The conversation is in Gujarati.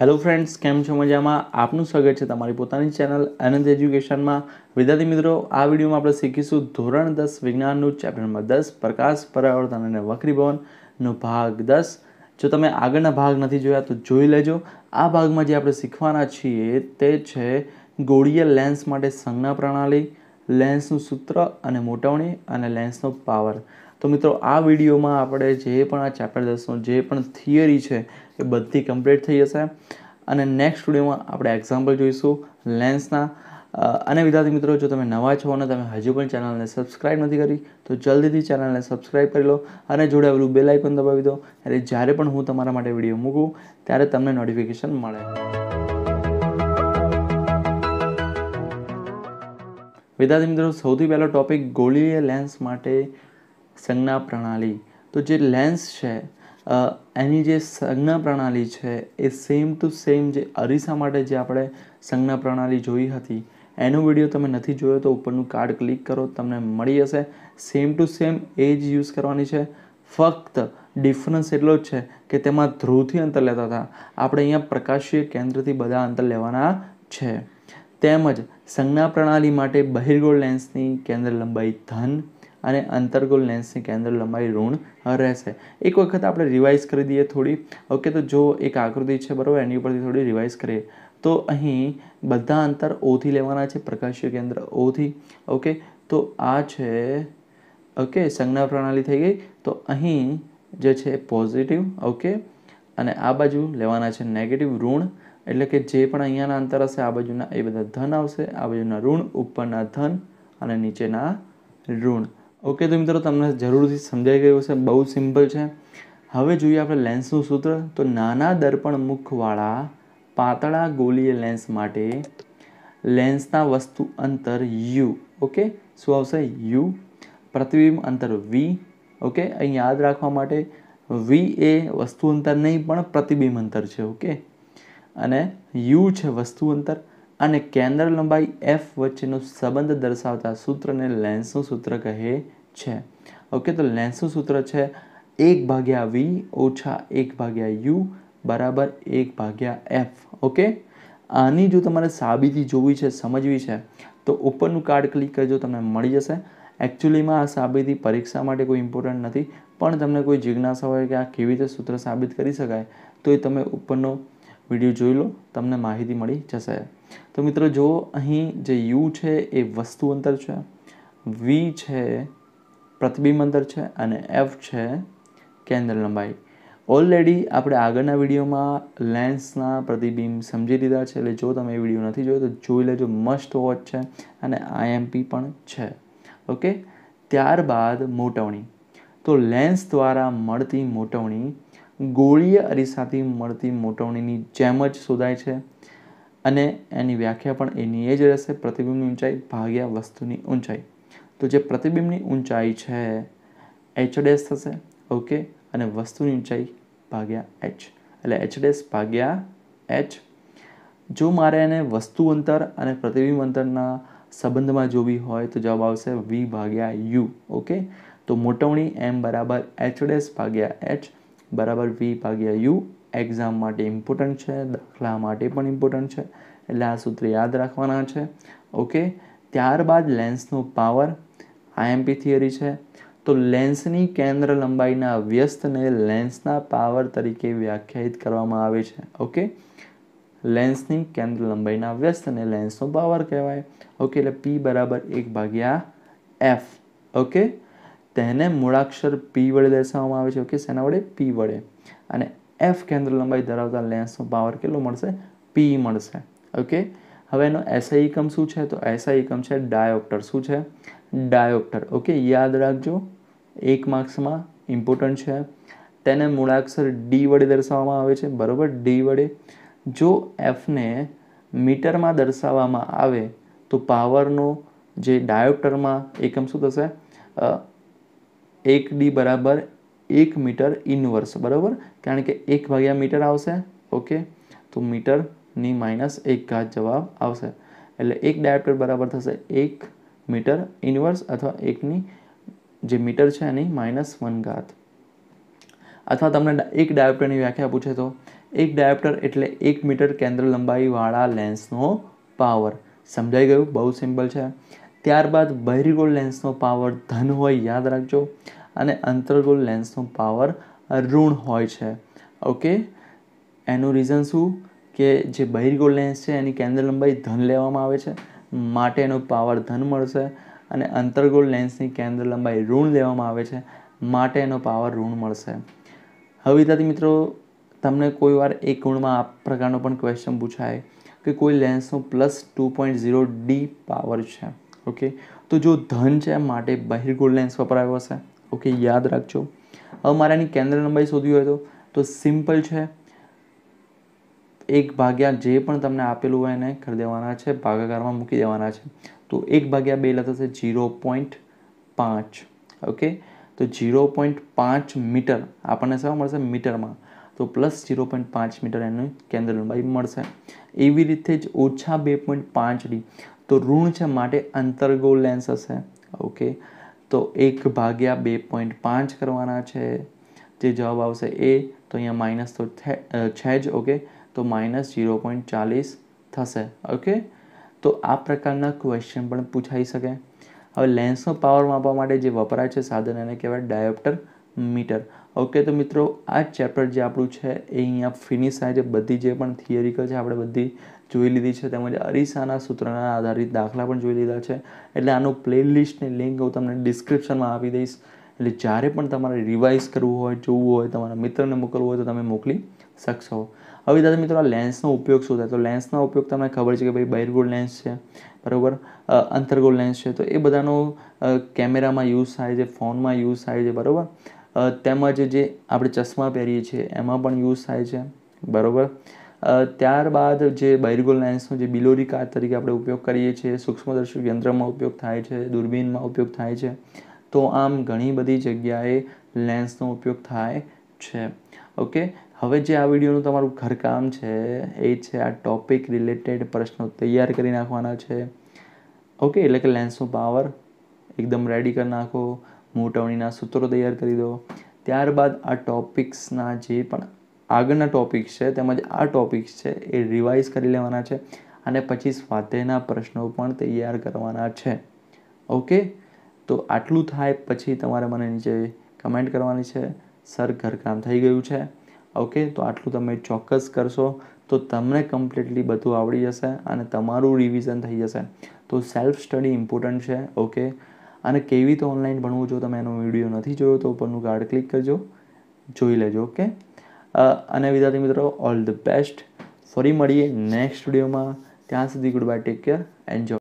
હેલો ફ્રેન્ડ્સ કેમ છો મજામાં આપનું સ્વાગત છે તમારી પોતાની ચેનલ આનંદ એજ્યુકેશનમાં વિદ્યાર્થી મિત્રો આ વિડીયોમાં આપણે શીખીશું ધોરણ દસ વિજ્ઞાનનું ચેપ્ટર નંબર દસ પ્રકાશ પરાવર્તન અને વક્રીભવનનો ભાગ દસ જો તમે આગળના ભાગ નથી જોયા તો જોઈ લેજો આ ભાગમાં જે આપણે શીખવાના છીએ તે છે ગોળીય લેન્સ માટે સંજ્ઞા પ્રણાલી લેન્સનું સૂત્ર અને મોટવણી અને લેન્સનો પાવર તો મિત્રો આ વિડીયોમાં આપણે જે પણ આ ચેપ્ટર દસનો જે પણ થિયરી છે એ બધી કમ્પ્લીટ થઈ જશે અને નેક્સ્ટ સ્ટુડિયોમાં આપણે એક્ઝામ્પલ જોઈશું લેન્સના અને વિદ્યાર્થી મિત્રો જો તમે નવા છો અને તમે હજુ પણ ચેનલને સબસ્ક્રાઈબ નથી કરી તો જલ્દીથી ચેનલને સબસ્ક્રાઈબ કરી લો અને જોડે બે બેલ આઇકન દબાવી દો એટલે જ્યારે પણ હું તમારા માટે વિડીયો મૂકું ત્યારે તમને નોટિફિકેશન મળે વિદ્યાર્થી મિત્રો સૌથી પહેલો ટોપિક ગોળીય લેન્સ માટે સંજ્ઞા પ્રણાલી તો જે લેન્સ છે એની જે સંજ્ઞા પ્રણાલી છે એ સેમ ટુ સેમ જે અરીસા માટે જે આપણે સંજ્ઞા પ્રણાલી જોઈ હતી એનો વિડીયો તમે નથી જોયો તો ઉપરનું કાર્ડ ક્લિક કરો તમને મળી જશે સેમ ટુ સેમ એ જ યુઝ કરવાની છે ફક્ત ડિફરન્સ એટલો જ છે કે તેમાં ધ્રુવથી અંતર લેતા હતા આપણે અહીંયા પ્રકાશીય કેન્દ્રથી બધા અંતર લેવાના છે તેમજ સંજ્ઞા પ્રણાલી માટે બહિર્ગોળ લેન્સની કેન્દ્ર લંબાઈ ધન અને અંતર્ગોલ લેન્સની કેન્દ્ર લંબાઈ ઋણ રહેશે એક વખત આપણે રિવાઇઝ કરી દઈએ થોડી ઓકે તો જો એક આકૃતિ છે બરાબર એની ઉપરથી થોડી રિવાઇઝ કરીએ તો અહીં બધા અંતર ઓથી લેવાના છે પ્રકાશીય કેન્દ્ર ઓથી ઓકે તો આ છે ઓકે સંજ્ઞા પ્રણાલી થઈ ગઈ તો અહીં જે છે પોઝિટિવ ઓકે અને આ બાજુ લેવાના છે નેગેટિવ ઋણ એટલે કે જે પણ અહીંયાના અંતર હશે આ બાજુના એ બધા ધન આવશે આ બાજુના ઋણ ઉપરના ધન અને નીચેના ઋણ ઓકે તો મિત્રો તમને જરૂરથી સમજાઈ ગયું છે બહુ સિમ્પલ છે હવે જોઈએ આપણે લેન્સનું સૂત્ર તો નાના દર્પણ મુખવાળા પાતળા ગોલીય લેન્સ માટે લેન્સના વસ્તુ અંતર યુ ઓકે શું આવશે યુ પ્રતિબિંબ અંતર વી ઓકે અહીં યાદ રાખવા માટે વી એ વસ્તુ અંતર નહીં પણ પ્રતિબિંબ અંતર છે ઓકે અને યુ છે વસ્તુ અંતર અને કેન્દ્ર લંબાઈ એફ વચ્ચેનો સંબંધ દર્શાવતા સૂત્રને લેન્સનું સૂત્ર કહે છે ઓકે તો લેન્સનું સૂત્ર છે એક ભાગ્યા વી ઓછા એક ભાગ્યા યુ બરાબર એક ભાગ્યા એફ ઓકે આની જો તમારે સાબિતી જોવી છે સમજવી છે તો ઉપરનું કાર્ડ ક્લિક કરજો તમને મળી જશે એકચ્યુઅલીમાં આ સાબિતી પરીક્ષા માટે કોઈ ઇમ્પોર્ટન્ટ નથી પણ તમને કોઈ જિજ્ઞાસા હોય કે આ કેવી રીતે સૂત્ર સાબિત કરી શકાય તો એ તમે ઉપરનો વિડીયો જોઈ લો તમને માહિતી મળી જશે તો મિત્રો જો અહીં જે યુ છે એ વસ્તુ અંતર છે વી છે પ્રતિબિંબ અંતર છે અને એફ છે કેન્દ્ર લંબાઈ ઓલરેડી આપણે આગળના વિડીયોમાં લેન્સના પ્રતિબિંબ સમજી લીધા છે એટલે જો તમે એ વિડીયો નથી જોયો તો જોઈ લેજો મસ્ટ વોચ છે અને આઈએમપી પણ છે ઓકે ત્યારબાદ મોટવણી તો લેન્સ દ્વારા મળતી મોટવણી ગોળીય અરીસાથી મળતી મોટવણીની જેમ જ શોધાય છે અને એની વ્યાખ્યા પણ એની એ જ રહેશે પ્રતિબિંબની ઊંચાઈ ભાગ્યા વસ્તુની ઊંચાઈ તો જે પ્રતિબિંબની ઊંચાઈ છે એચ ડેશ થશે ઓકે અને વસ્તુની ઊંચાઈ ભાગ્યા એચ એટલે એચ ડેશ ભાગ્યા એચ જો મારે એને વસ્તુ અંતર અને પ્રતિબિંબ અંતરના સંબંધમાં જોવી હોય તો જવાબ આવશે વી ભાગ્યા યુ ઓકે તો મોટવણી એમ બરાબર એચ ડેશ ભાગ્યા એચ બરાબર વી ભાગ્યા યુ એક્ઝામ માટે ઇમ્પોર્ટન્ટ છે દાખલા માટે પણ ઇમ્પોર્ટન્ટ છે એટલે આ સૂત્ર યાદ રાખવાના છે ઓકે ત્યારબાદ લેન્સનો પાવર આઈએમપી થિયરી છે તો લેન્સની કેન્દ્ર લંબાઈના વ્યસ્તને લેન્સના પાવર તરીકે વ્યાખ્યાયિત કરવામાં આવે છે ઓકે લેન્સની કેન્દ્ર લંબાઈના વ્યસ્તને લેન્સનો પાવર કહેવાય ઓકે એટલે પી બરાબર એક ભાગ્યા એફ ઓકે તેને મૂળાક્ષર પી વડે દર્શાવવામાં આવે છે ઓકે શેના વડે પી વડે અને એફ કેન્દ્ર લંબાઈ ધરાવતા લેન્સનો પાવર કેટલો મળશે પી મળશે ઓકે હવે એનો એસઆઈ એકમ શું છે તો એસઆઈ એકમ છે ડાયોપ્ટર શું છે ડાયોપ્ટર ઓકે યાદ રાખજો એક માર્ક્સમાં ઇમ્પોર્ટન્ટ છે તેને મૂળાક્ષર ડી વડે દર્શાવવામાં આવે છે બરાબર ડી વડે જો એફને મીટરમાં દર્શાવવામાં આવે તો પાવરનો જે ડાયોપ્ટરમાં એકમ શું થશે એક ડી બરાબર એક મીટર ઇનવર્સ બરાબર કારણ કે એક ભાગ્યા મીટર આવશે ઓકે તો મીટરની માઇનસ એક ઘાત જવાબ આવશે એટલે એક ડાયાપ્ટર બરાબર થશે એક મીટર ઇનવર્સ અથવા એકની જે મીટર છે એની માઇનસ વન ઘાત અથવા તમને એક ડાયાપ્ટરની વ્યાખ્યા પૂછે તો એક ડાયાપ્ટર એટલે એક મીટર કેન્દ્ર લંબાઈવાળા લેન્સનો પાવર સમજાઈ ગયું બહુ સિમ્પલ છે ત્યારબાદ બહેરીગોળ લેન્સનો પાવર ધન હોય યાદ રાખજો અને અંતર્ગોળ લેન્સનો પાવર ઋણ હોય છે ઓકે એનું રીઝન શું કે જે બહિર્ગોળ લેન્સ છે એની કેન્દ્ર લંબાઈ ધન લેવામાં આવે છે માટે એનો પાવર ધન મળશે અને અંતર્ગોળ લેન્સની કેન્દ્ર લંબાઈ ઋણ લેવામાં આવે છે માટે એનો પાવર ઋણ મળશે હવે વિદ્યાર્થી મિત્રો તમને કોઈ વાર એક ગુણમાં આ પ્રકારનો પણ ક્વેશ્ચન પૂછાય કે કોઈ લેન્સનો plus two point zero D power છે ઓકે તો જો ધન છે માટે બહિર્ગોળ લેન્સ વપરાયો હશે ઓકે યાદ રાખજો હવે મારે એની કેન્દ્ર લંબાઈ શોધવી હોય તો સિમ્પલ છે એક ભાગ્યા જે પણ તમને આપેલું હોય એને કરી દેવાના છે ભાગાકારમાં મૂકી દેવાના છે તો એક ભાગ્યા બે એટલે થશે ઝીરો પોઈન્ટ પાંચ ઓકે તો ઝીરો પોઈન્ટ પાંચ મીટર આપણને શું મળશે મીટરમાં તો પ્લસ ઝીરો પોઈન્ટ પાંચ મીટર એનું કેન્દ્ર લંબાઈ મળશે એવી રીતે જ ઓછા બે પોઈન્ટ પાંચ ડી તો ઋણ છે માટે અંતર્ગોળ લેન્સ હશે ઓકે તો એક ભાગ્યા બે પોઈન્ટ પાંચ કરવાના છે જે જવાબ આવશે એ તો અહીંયા માઇનસ તો છે જ ઓકે તો માઇનસ ઝીરો પોઈન્ટ ચાલીસ થશે ઓકે તો આ પ્રકારના ક્વેશ્ચન પણ પૂછાઈ શકે હવે લેન્સનો પાવર માપવા માટે જે વપરાય છે સાધન એને કહેવાય ડાયોપ્ટર મીટર ઓકે તો મિત્રો આ ચેપ્ટર જે આપણું છે એ અહીંયા ફિનિશ થાય છે બધી જે પણ થિયરિકલ છે આપણે બધી જોઈ લીધી છે તેમજ અરીસાના સૂત્રના આધારિત દાખલા પણ જોઈ લીધા છે એટલે આનું પ્લેલિસ્ટની લિંક હું તમને ડિસ્ક્રિપ્શનમાં આપી દઈશ એટલે જ્યારે પણ તમારે રિવાઇઝ કરવું હોય જોવું હોય તમારા મિત્રને મોકલવું હોય તો તમે મોકલી શકશો હવે દાદા મિત્રો આ લેન્સનો ઉપયોગ શું થાય તો લેન્સનો ઉપયોગ તમને ખબર છે કે ભાઈ બહિર્ગોળ લેન્સ છે બરાબર અંતર્ગોળ લેન્સ છે તો એ બધાનો કેમેરામાં યુઝ થાય છે ફોનમાં યુઝ થાય છે બરાબર તેમજ જે આપણે ચશ્મા પહેરીએ છીએ એમાં પણ યુઝ થાય છે બરાબર ત્યારબાદ જે બાયરગોલ લેન્સનો જે બિલોરી કાચ તરીકે આપણે ઉપયોગ કરીએ છીએ સૂક્ષ્મદર્શક યંત્રમાં ઉપયોગ થાય છે દૂરબીનમાં ઉપયોગ થાય છે તો આમ ઘણી બધી જગ્યાએ લેન્સનો ઉપયોગ થાય છે ઓકે હવે જે આ વિડીયોનું તમારું ઘરકામ છે એ છે આ ટોપિક રિલેટેડ પ્રશ્નો તૈયાર કરી નાખવાના છે ઓકે એટલે કે લેન્સનો પાવર એકદમ રેડી કરી નાખો મોટવણીના સૂત્રો તૈયાર કરી દો ત્યારબાદ આ ટોપિક્સના જે પણ આગળના ટોપિક્સ છે તેમજ આ ટોપિક્સ છે એ રિવાઇઝ કરી લેવાના છે અને પછી સ્વાધ્યાયના પ્રશ્નો પણ તૈયાર કરવાના છે ઓકે તો આટલું થાય પછી તમારે મને નીચે કમેન્ટ કરવાની છે સર ઘરકામ થઈ ગયું છે ઓકે તો આટલું તમે ચોક્કસ કરશો તો તમને કમ્પ્લીટલી બધું આવડી જશે અને તમારું રિવિઝન થઈ જશે તો સેલ્ફ સ્ટડી ઇમ્પોર્ટન્ટ છે ઓકે અને કેવી રીતે ઓનલાઈન ભણવું જો તમે એનો વિડીયો નથી જોયો તો ઉપરનું ગાર્ડ ક્લિક કરજો જોઈ લેજો ઓકે અને વિદ્યાર્થી મિત્રો ઓલ ધ બેસ્ટ ફરી મળીએ નેક્સ્ટ વિડીયોમાં ત્યાં સુધી goodbye take care enjoy